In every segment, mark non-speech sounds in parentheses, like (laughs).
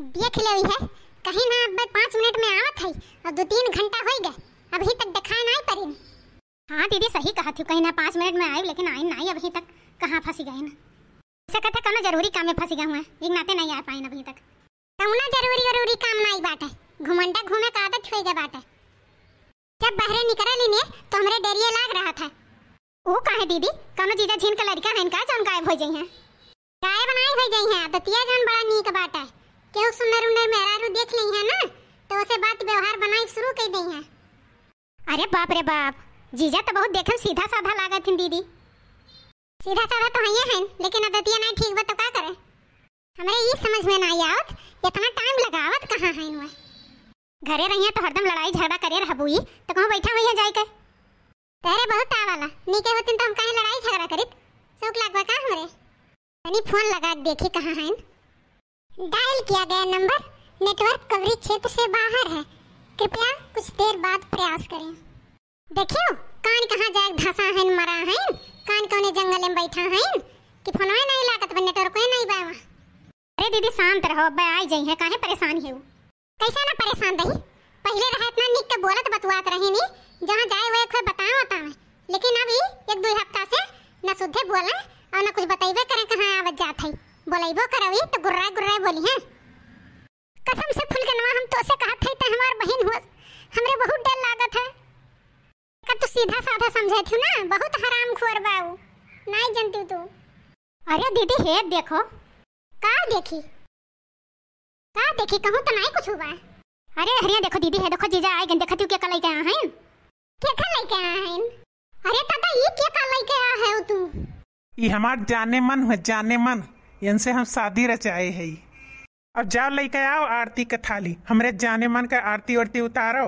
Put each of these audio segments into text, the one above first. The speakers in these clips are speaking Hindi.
देख ले है कहीं ना अब पाँच मिनट में आवत है और दो तीन घंटा हो गए अभी तक दिखाई नहीं पड़ी हाँ दीदी सही कहा थी कहीं ना पाँच मिनट में आई लेकिन आई नहीं अभी तक कहाँ फंसी गए ना ऐसा कहता कोनो जरूरी काम में फंसी गए हैं एक नाते नहीं आ पाए अभी तक कहना जरूरी जरूरी काम ना आई बात है घुमंडा घूमे का आदत हो गया बाट है जब बहरे निकल लीने तो हमारे डेरिए लाग रहा था वो कहा है दीदी कहना जीजा झीन का लड़का है इनका जो गायब हो जाए हैं गायब नहीं हो जाई है दतिया तो जान बड़ा नीक बाट केहू सुनर उनर मेहरारू देख ली है ना तो उसे बात व्यवहार बनाई शुरू कर दी है अरे बाप रे बाप जीजा तो बहुत देखन सीधा साधा लागत थी दीदी सीधा साधा तो है हइए है लेकिन अदतिया नहीं ठीक बता तो का करे हमरे ये समझ में ना आवत इतना टाइम लगावत कहाँ है वह घरे रहिए तो हरदम लड़ाई झगड़ा करे रहबुई तो कहूँ बैठा हुई है जाई के तेरे बहुत ता वाला नीके होतिन तो हम कहीं लड़ाई झगड़ा करित सुख लगवा का हमरे तनी फोन लगा देखी कहाँ हैं डायल किया गया नंबर नेटवर्क कवरेज क्षेत्र से बाहर है कृपया कुछ देर बाद प्रयास करें देखियो कान कहाँ जाए धासा है मरा है कान कौन जंगल में बैठा है कि फोनवा नहीं लागत बन नेटवर्क नहीं बावा अरे दीदी शांत रहो अब आई जई है काहे परेशान है कैसा ना परेशान रही पहले रहे इतना निक के बोलत बतवात रही नी जहां जाए वो खोए बताओ बतावे लेकिन अभी एक दो हफ्ता से ना सुधे बोला और ना कुछ बताइबे करे कहां आवत जात है बोलैबो करवे तो गुर्रा गुर्रा बोली हैं कसम से फुलगनवा हम तो से कहा थे त हमार बहन हो हमरे बहुत डर लागत है का तू सीधा साधा समझे थू ना बहुत हराम खोर बाऊ नहीं जानती तू अरे दीदी हे देखो का देखी का देखी कहूं तो नहीं कुछ हुआ अरे हरिया देखो दीदी है देखो जीजा आई गन देखती के कलाई लेके आए हैं के कलाई लेके आए हैं अरे दादा ये के कलाई लेके आए हो तू ई हमार जाने मन है जाने मन इनसे हम शादी रचाए है अब जाओ लेके आओ आरती का थाली हमरे जाने मन का आरती उरती उतारो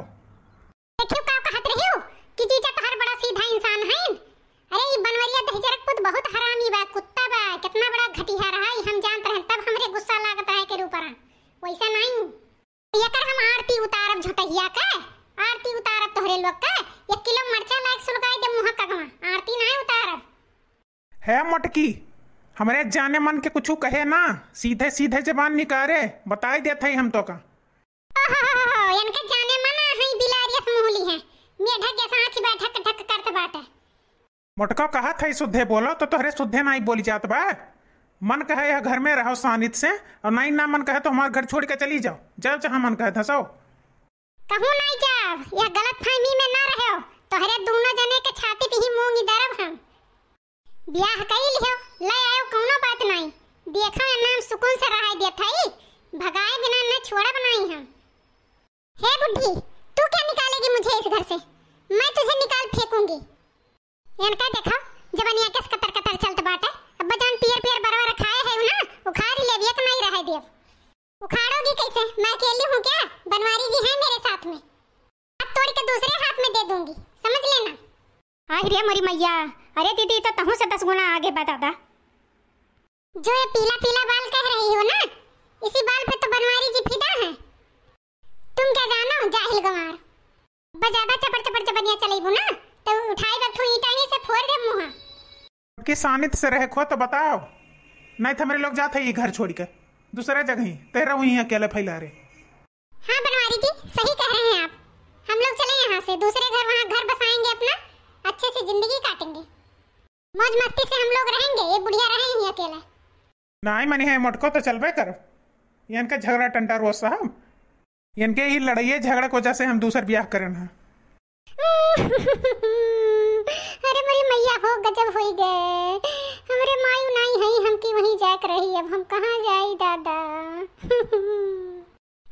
देखियो का कहत रही हो कि जीजा तो बड़ा सीधा इंसान है अरे ये बनवरिया दहजरक पुत बहुत हरामी बा कुत्ता बा कितना बड़ा घटिया रहा हम जानत रहन तब हमरे गुस्सा लागत रहे के ऊपर वैसा नहीं एकर हम आरती उतारब झटहिया का आरती उतारब तोहरे लोग का एक किलो मरचा लाइक सुलगाई दे मुंह कगमा आरती नहीं उतारब है मटकी हमारे जाने मन के कुछ कहे ना सीधे सीधे जबान निकारे बताई देते हम तो का इनके जाने मना है बिलारियस मुहली है मेढा के साथ ही बैठा कटक करत बाटे मोटका कहा था शुद्धे बोलो तो तोहरे सुधे नहीं बोली जात बा मन कहे यह घर में रहो सानित से और नहीं ना मन कहे तो हमारे घर छोड़ के चली जाओ जाओ जहाँ मन कहे धसो कहूँ नहीं जाओ यह गलत फहमी में ना रहो तोहरे दोनों जने के छाती पे ही मूंगी दरब हम ब्याह कई लियो ले आयो कोनो बात नहीं देखा है नाम सुकून से रहाई देत हई भगाए बिना न छोड़ा बनाई हम हे बुड्ढी तू क्या निकालेगी मुझे इस घर से मैं तुझे निकाल फेंकूंगी इनका देखा जबनिया के कतर कतर चलत बाटे अब जान पियर पियर बरवा रखाए है ना उखाड़ ले एक नहीं रह देव उखाड़ोगी कैसे मैं अकेली हूँ क्या बनवारी जी है मेरे साथ में अब तोड़ के दूसरे हाथ में दे दूंगी समझ लेना आज रे मरी मैया अरे दीदी तो तहु से दस गुना आगे बता दा जो ये पीला पीला बाल कह रही हो ना इसी बाल पे तो बनवारी जी फिदा है तुम क्या जानो जाहिल गवार बजादा चपर चपर चपड़ चपड़ियां चलेबो ना तो उठाई रखो ईटानी से फोड़ दे मुहा के सानित से रह खो तो बताओ नहीं तो मेरे लोग जाते ही घर छोड़ के दूसरे जगह ही तेरा हुई अकेले फैला रहे हाँ बनवारी जी सही कह रहे हैं आप हम लोग चले यहाँ से दूसरे घर वहाँ घर बसाएंगे अपना अच्छे से जिंदगी काटेंगे मौज मस्ती से हम लोग रहेंगे ये बुढ़िया रहे ही अकेले नहीं मनी है मोटको तो चलबे करो इनका झगड़ा टंटा रोज साहब इनके ही लड़ाई झगड़ा को जैसे हम दूसर ब्याह करें ना (laughs) अरे मेरी मैया हो गजब हो गए हमरे मायू नहीं है हम की वहीं जाक रही अब हम कहाँ जाए दादा (laughs)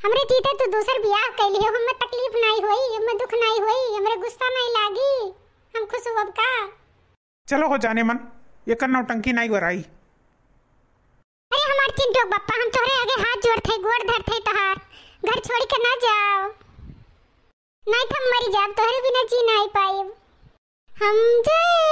हमरे जीते तो दूसर ब्याह कर लियो हमें तकलीफ नहीं हुई हमें दुख नहीं हुई हमरे गुस्सा नहीं लागी हम खुश हुआ का चलो हो जाने मन ये कर टंकी नहीं बराई अरे हमार चिन डोग बप्पा हम तोरे आगे हाथ जोड़ थे गोड़ धर थे तहार घर छोड़ के ना जाओ नहीं तो मर जाब तोहरे बिना जी नहीं पाई हम जाए